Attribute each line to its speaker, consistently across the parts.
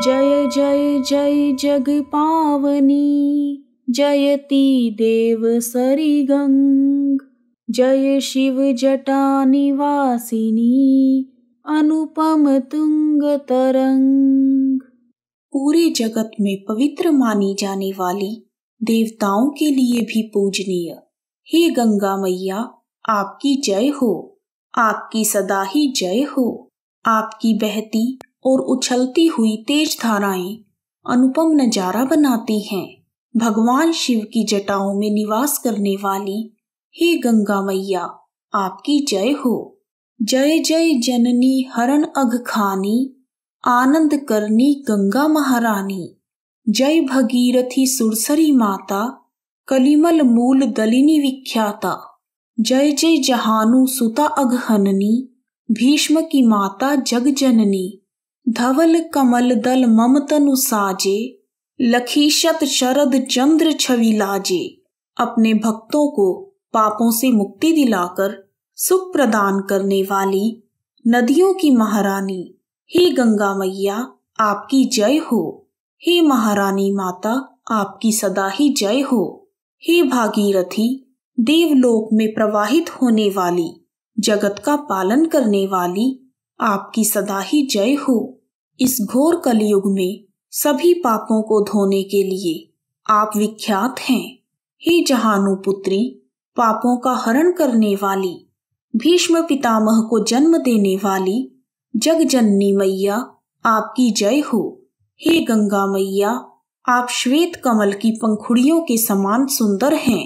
Speaker 1: जय जय जय जग पावनी जयती देव गंग जय शिव जटा निवासिनी अनुपम तुंग तरंग पूरे जगत में पवित्र मानी जाने वाली देवताओं के लिए भी पूजनीय हे गंगा मैया आपकी जय हो आपकी सदा ही जय हो आपकी बहती और उछलती हुई तेज धाराएं अनुपम नजारा बनाती हैं भगवान शिव की जटाओं में निवास करने वाली हे गंगा मैया आपकी जय हो जय जय जननी हरण अघ खानी आनंद करनी गंगा महारानी जय भगीरथी सुरसरी माता कलिमल मूल दलिनी विख्याता जय जय जहानु सुता अघहननी भीष्म की माता जग जननी धवल कमल दल मम तनु साजे लखीशत शरद चंद्र छवि लाजे अपने भक्तों को पापों से मुक्ति दिलाकर सुख प्रदान करने वाली नदियों की महारानी हे गंगा मैया आपकी जय हो हे महारानी माता आपकी सदा ही जय हो हे भागीरथी देवलोक में प्रवाहित होने वाली जगत का पालन करने वाली आपकी सदा ही जय हो इस घोर कलयुग में सभी पापों को धोने के लिए आप विख्यात हैं हे जहानु पुत्री पापों का हरण करने वाली भीष्म पितामह को जन्म देने वाली जग जननी मैया आपकी जय हो हे गंगा मैया आप श्वेत कमल की पंखुड़ियों के समान सुंदर हैं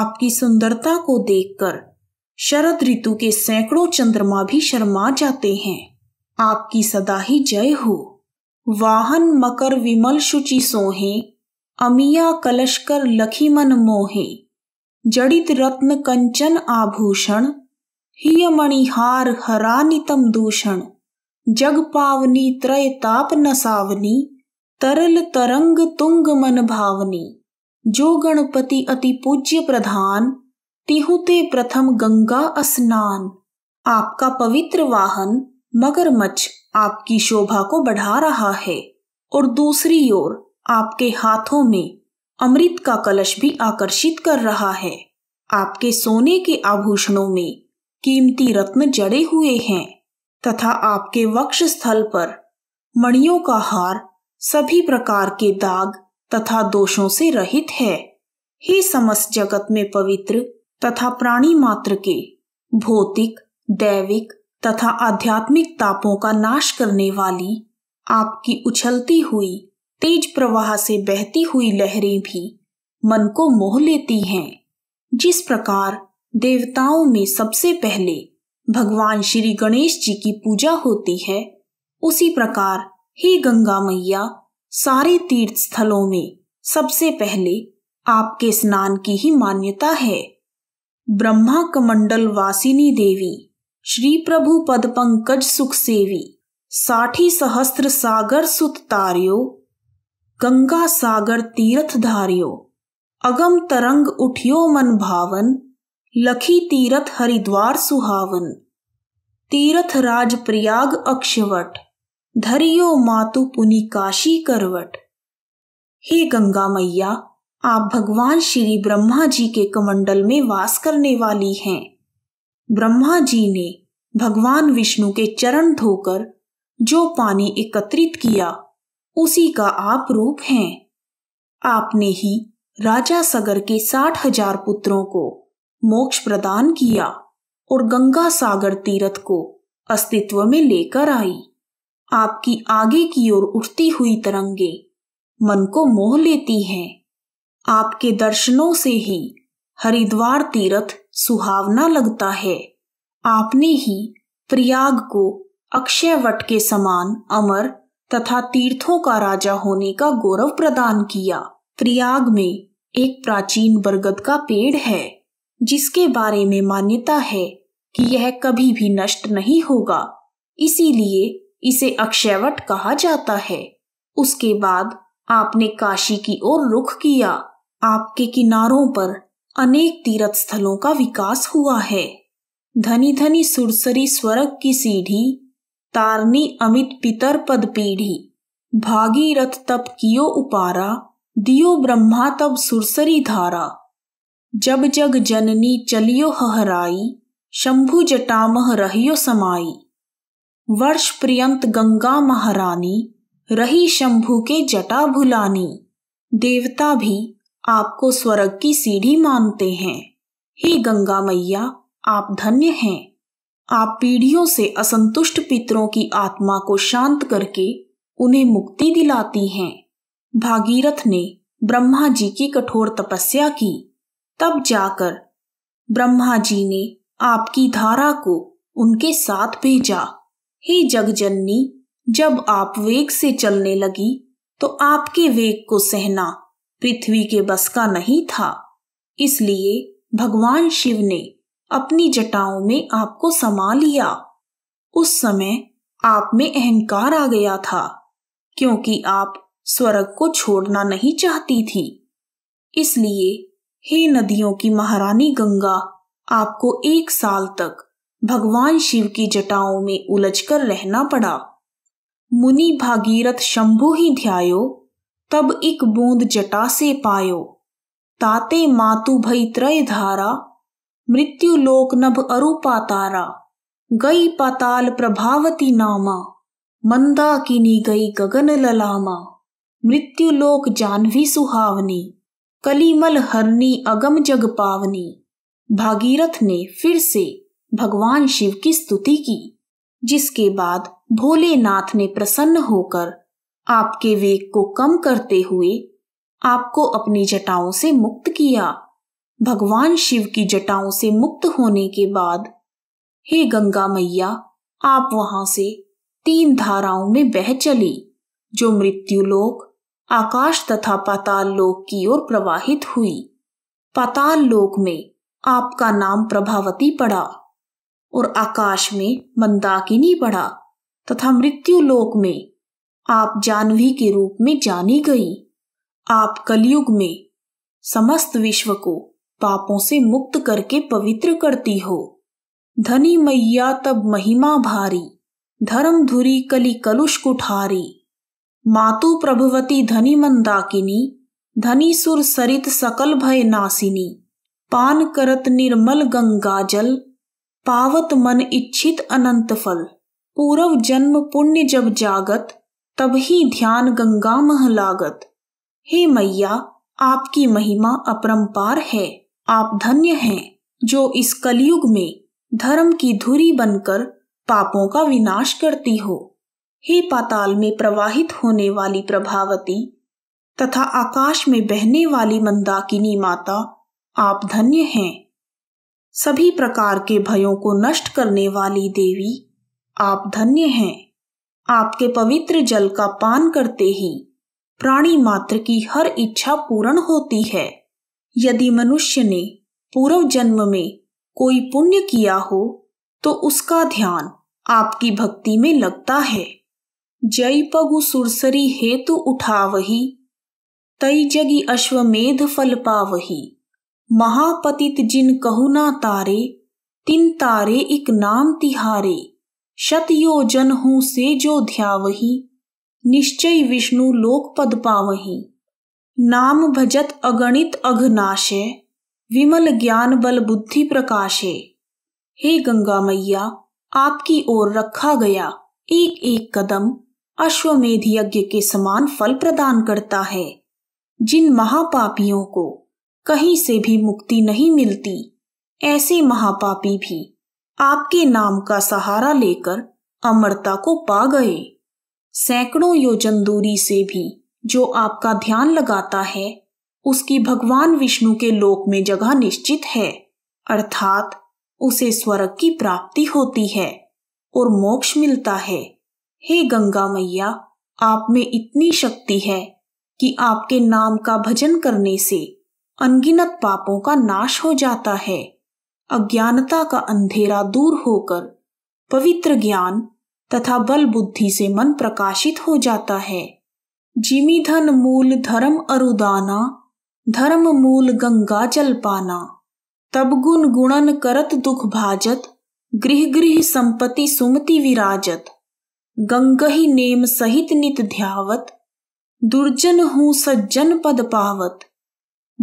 Speaker 1: आपकी सुंदरता को देखकर शरद ऋतु के सैकड़ों चंद्रमा भी शर्मा जाते हैं आपकी सदा ही जय हो वाहन मकर विमल शुचि सोहे अमिया कलश कर लखी मन मोहे जड़ित रत्न कंचन आभूषण हियमणिहार मणिहार हरा नितम दूषण जग पावनी त्रय ताप नसावनी तरल तरंग तुंग मन भावनी जो गणपति अति पूज्य प्रधान तिहुते प्रथम गंगा स्नान आपका पवित्र वाहन मगरमच्छ आपकी शोभा को बढ़ा रहा है और दूसरी ओर आपके हाथों में अमृत का कलश भी आकर्षित कर रहा है आपके सोने के आभूषणों में कीमती रत्न जड़े हुए हैं तथा आपके वक्ष स्थल पर मणियों का हार सभी प्रकार के दाग तथा दोषों से रहित है हे समस्त जगत में पवित्र तथा प्राणी मात्र के भौतिक दैविक तथा आध्यात्मिक तापों का नाश करने वाली आपकी उछलती हुई तेज प्रवाह से बहती हुई लहरें भी मन को मोह लेती हैं जिस प्रकार देवताओं में सबसे पहले भगवान श्री गणेश जी की पूजा होती है उसी प्रकार हे गंगा मैया सारे तीर्थ स्थलों में सबसे पहले आपके स्नान की ही मान्यता है ब्रह्मा कमंडल वासिनी देवी श्री प्रभु पद पंकज सुख सेवी साठी सहस्त्र सागर सुत तारियो गंगा सागर तीर्थ धारियो अगम तरंग उठियो मन भावन लखी तीर्थ हरिद्वार सुहावन तीर्थ राज प्रयाग अक्षवट धरियो मातु पुनि काशी करवट हे गंगा मैया आप भगवान श्री ब्रह्मा जी के कमंडल में वास करने वाली हैं ब्रह्मा जी ने भगवान विष्णु के चरण धोकर जो पानी एकत्रित किया उसी का आप रूप हैं आपने ही राजा सगर के साठ हजार पुत्रों को मोक्ष प्रदान किया और गंगा सागर तीरथ को अस्तित्व में लेकर आई आपकी आगे की ओर उठती हुई तरंगे मन को मोह लेती हैं आपके दर्शनों से ही हरिद्वार तीर्थ सुहावना लगता है आपने ही प्रयाग को अक्षयवट के समान अमर तथा तीर्थों का राजा होने का गौरव प्रदान किया प्रयाग में एक प्राचीन बरगद का पेड़ है जिसके बारे में मान्यता है कि यह कभी भी नष्ट नहीं होगा इसीलिए इसे अक्षयवट कहा जाता है उसके बाद आपने काशी की ओर रुख किया आपके किनारों पर अनेक तीर्थ स्थलों का विकास हुआ है धनी धनी सुरसरी स्वर्ग की सीढ़ी तारनी अमित पितर पद पीढ़ी भागीरथ तप कियो उपारा दियो ब्रह्मा तब सुरसरी धारा जब जग जननी चलियो हहराई शंभु जटामह रहियो समाई वर्ष प्रियंत गंगा महारानी रही शंभु के जटा भुलानी देवता भी आपको स्वर्ग की सीढ़ी मानते हैं हे गंगा मैया आप धन्य हैं आप पीढ़ियों से असंतुष्ट पितरों की आत्मा को शांत करके उन्हें मुक्ति दिलाती हैं भागीरथ ने ब्रह्मा जी की कठोर तपस्या की तब जाकर ब्रह्मा जी ने आपकी धारा को उनके साथ भेजा हे जगजननी जब आप वेग से चलने लगी तो आपके वेग को सहना पृथ्वी के बस का नहीं था इसलिए भगवान शिव ने अपनी जटाओं में आपको समा लिया उस समय आप में अहंकार आ गया था क्योंकि आप स्वर्ग को छोड़ना नहीं चाहती थी इसलिए हे नदियों की महारानी गंगा आपको एक साल तक भगवान शिव की जटाओं में उलझकर रहना पड़ा मुनि भागीरथ शंभु ही ध्यायो तब इक बूंद जटा से पायो ताते मातु भई त्रय धारा मृत्यु लोक नभ अरूपा तारा गई पाताल प्रभावती नामा मंदा किनी गई गगन ललामा मृत्यु लोक जानवी सुहावनी कलीमल हरनी अगम जग पावनी भागीरथ ने फिर से भगवान शिव की स्तुति की जिसके बाद भोलेनाथ ने प्रसन्न होकर आपके वेग को कम करते हुए आपको अपनी जटाओं से मुक्त किया भगवान शिव की जटाओं से मुक्त होने के बाद हे गंगा मैया आप वहां से तीन धाराओं में बह चली जो मृत्यु लोक आकाश तथा पाताल लोक की ओर प्रवाहित हुई पाताल लोक में आपका नाम प्रभावती पड़ा और आकाश में मंदाकिनी पड़ा तथा मृत्यु लोक में आप जानवी के रूप में जानी गई आप कलयुग में समस्त विश्व को पापों से मुक्त करके पवित्र करती हो धनी मैया तब महिमा भारी धर्म धुरी कली कलुष कुठारी मातु प्रभवती धनी मंदाकिनी धनी सुर सरित सकल भय नासिनी पान करत निर्मल गंगा जल पावत मन इच्छित अनंत फल पूर्व जन्म पुण्य जब जागत तब ही ध्यान गंगा मह लागत हे मैया आपकी महिमा अपरंपार है आप धन्य हैं जो इस कलयुग में धर्म की धुरी बनकर पापों का विनाश करती हो हे पाताल में प्रवाहित होने वाली प्रभावती तथा आकाश में बहने वाली मंदाकिनी माता आप धन्य हैं सभी प्रकार के भयों को नष्ट करने वाली देवी आप धन्य हैं आपके पवित्र जल का पान करते ही प्राणी मात्र की हर इच्छा पूर्ण होती है यदि मनुष्य ने पूर्व जन्म में कोई पुण्य किया हो तो उसका ध्यान आपकी भक्ति में लगता है जय पगु सुरसरी हेतु उठावही तई जगी अश्वमेध फल पावही महापतित जिन कहु ना तारे तिन तारे इक नाम तिहारे शतयोजन हूँ से जो ध्यावही निश्चय विष्णु लोक पद पावही नाम भजत अगणित अघनाशे विमल ज्ञान बल बुद्धि प्रकाशे हे गंगा मैया आपकी ओर रखा गया एक एक कदम अश्वमेध यज्ञ के समान फल प्रदान करता है जिन महापापियों को कहीं से भी मुक्ति नहीं मिलती ऐसे महापापी भी आपके नाम का सहारा लेकर अमरता को पा गए सैकड़ों योजन दूरी से भी जो आपका ध्यान लगाता है उसकी भगवान विष्णु के लोक में जगह निश्चित है अर्थात उसे स्वर्ग की प्राप्ति होती है और मोक्ष मिलता है हे गंगा मैया आप में इतनी शक्ति है कि आपके नाम का भजन करने से अनगिनत पापों का नाश हो जाता है अज्ञानता का अंधेरा दूर होकर पवित्र ज्ञान तथा बल बुद्धि से मन प्रकाशित हो जाता है जिमी धन मूल धर्म अरुदाना धर्म मूल गंगा जल पाना तब गुण गुणन करत दुख भाजत गृह गृह संपत्ति सुमति विराजत गंग ही नेम सहित नित ध्यावत दुर्जन हूँ सज्जन पद पावत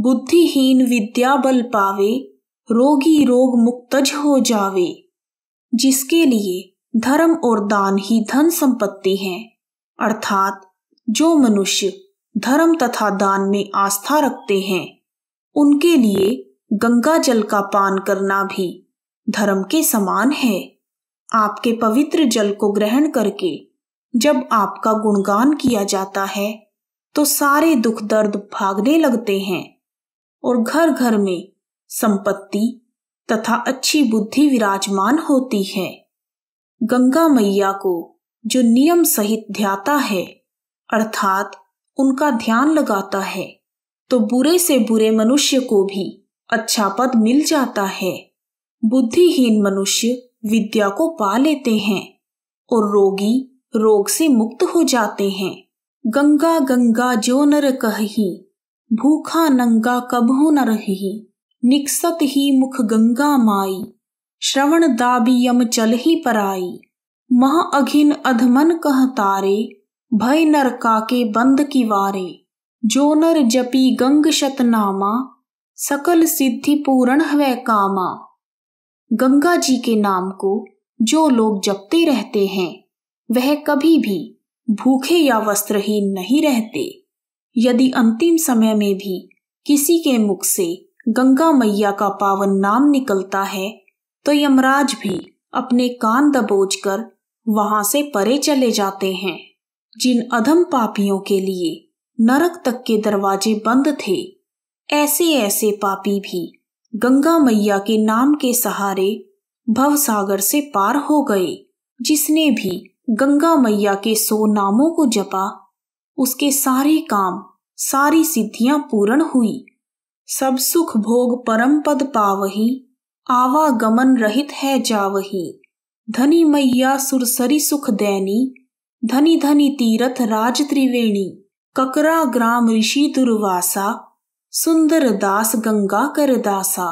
Speaker 1: बुद्धिहीन विद्या बल पावे रोगी रोग मुक्तज हो जावे जिसके लिए धर्म और दान ही धन संपत्ति हैं अर्थात जो मनुष्य धर्म तथा दान में आस्था रखते हैं उनके लिए गंगा जल का पान करना भी धर्म के समान है आपके पवित्र जल को ग्रहण करके जब आपका गुणगान किया जाता है तो सारे दुख दर्द भागने लगते हैं और घर घर में संपत्ति तथा अच्छी बुद्धि विराजमान होती है गंगा मैया को जो नियम सहित ध्याता है अर्थात उनका ध्यान लगाता है तो बुरे से बुरे मनुष्य को भी अच्छा पद मिल जाता है बुद्धिहीन मनुष्य विद्या को पा लेते हैं और रोगी रोग से मुक्त हो जाते हैं गंगा गंगा जो नर कही भूखा नंगा कबहू न रही निकसत ही मुख गंगा माई श्रवण दाबी यम चल ही पराई मह अघिन अधमन कह तारे भय नर काके बंद की वारे जो नर जपी गंग शतनामा सकल सिद्धि पूर्ण हवै कामा गंगा जी के नाम को जो लोग जपते रहते हैं वह कभी भी भूखे या वस्त्रहीन नहीं रहते यदि अंतिम समय में भी किसी के मुख से गंगा मैया का पावन नाम निकलता है तो यमराज भी अपने कान दबोच कर वहां से परे चले जाते हैं जिन अधम पापियों के लिए नरक तक के दरवाजे बंद थे ऐसे ऐसे पापी भी गंगा मैया के नाम के सहारे भवसागर से पार हो गए जिसने भी गंगा मैया के सो नामों को जपा उसके सारे काम सारी सिद्धियां पूर्ण हुई सब सुख भोग परम पद पावही आवागमन रहित है जावही धनी मैया सुरसरी सुख दैनी धनी धनी तीरथ राज त्रिवेणी ककरा ग्राम ऋषि दुर्वासा सुंदर दास गंगा कर दासा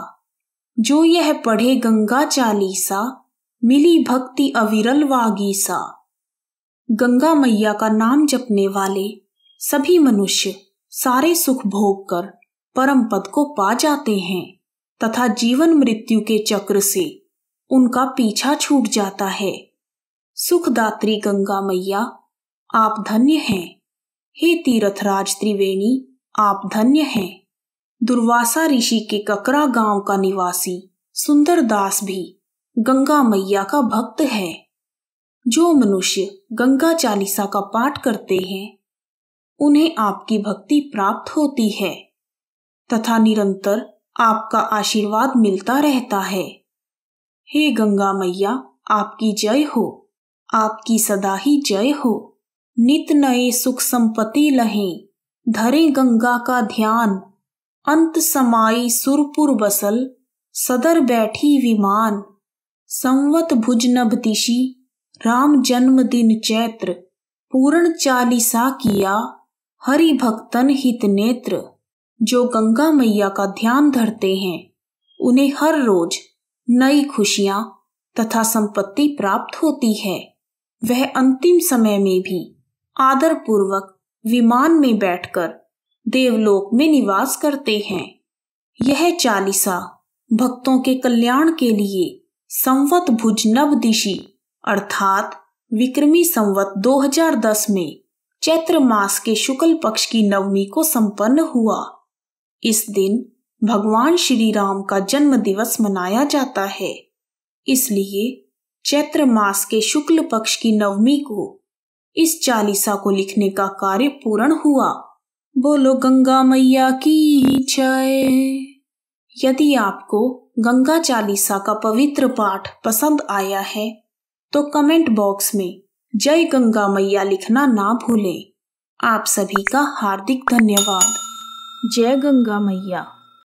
Speaker 1: जो यह पढ़े गंगा चालीसा मिली भक्ति अविरल वागीसा गंगा मैया का नाम जपने वाले सभी मनुष्य सारे सुख भोग कर परम पद को पा जाते हैं तथा जीवन मृत्यु के चक्र से उनका पीछा छूट जाता है सुखदात्री गंगा मैया आप धन्य हैं हे तीर्थराज त्रिवेणी आप धन्य हैं दुर्वासा ऋषि के ककरा गांव का निवासी सुंदरदास भी गंगा मैया का भक्त है जो मनुष्य गंगा चालीसा का पाठ करते हैं उन्हें आपकी भक्ति प्राप्त होती है तथा निरंतर आपका आशीर्वाद मिलता रहता है हे गंगा मैया आपकी जय हो आपकी सदा ही जय हो नित नए सुख संपत्ति लहे धरे गंगा का ध्यान अंत समाई सुरपुर बसल सदर बैठी विमान संवत भुज नभ दिशी राम दिन चैत्र पूर्ण चालीसा किया हरि भक्तन हित नेत्र जो गंगा मैया का ध्यान धरते हैं उन्हें हर रोज नई खुशियां तथा संपत्ति प्राप्त होती है वह अंतिम समय में भी आदर पूर्वक विमान में बैठकर देवलोक में निवास करते हैं यह चालीसा भक्तों के कल्याण के लिए संवत भुज नव दिशी अर्थात विक्रमी संवत 2010 में चैत्र मास के शुक्ल पक्ष की नवमी को संपन्न हुआ इस दिन भगवान श्री राम का जन्म दिवस मनाया जाता है इसलिए चैत्र मास के शुक्ल पक्ष की नवमी को इस चालीसा को लिखने का कार्य पूर्ण हुआ बोलो गंगा मैया की जय यदि आपको गंगा चालीसा का पवित्र पाठ पसंद आया है तो कमेंट बॉक्स में जय गंगा मैया लिखना ना भूलें आप सभी का हार्दिक धन्यवाद जय गंगा मैया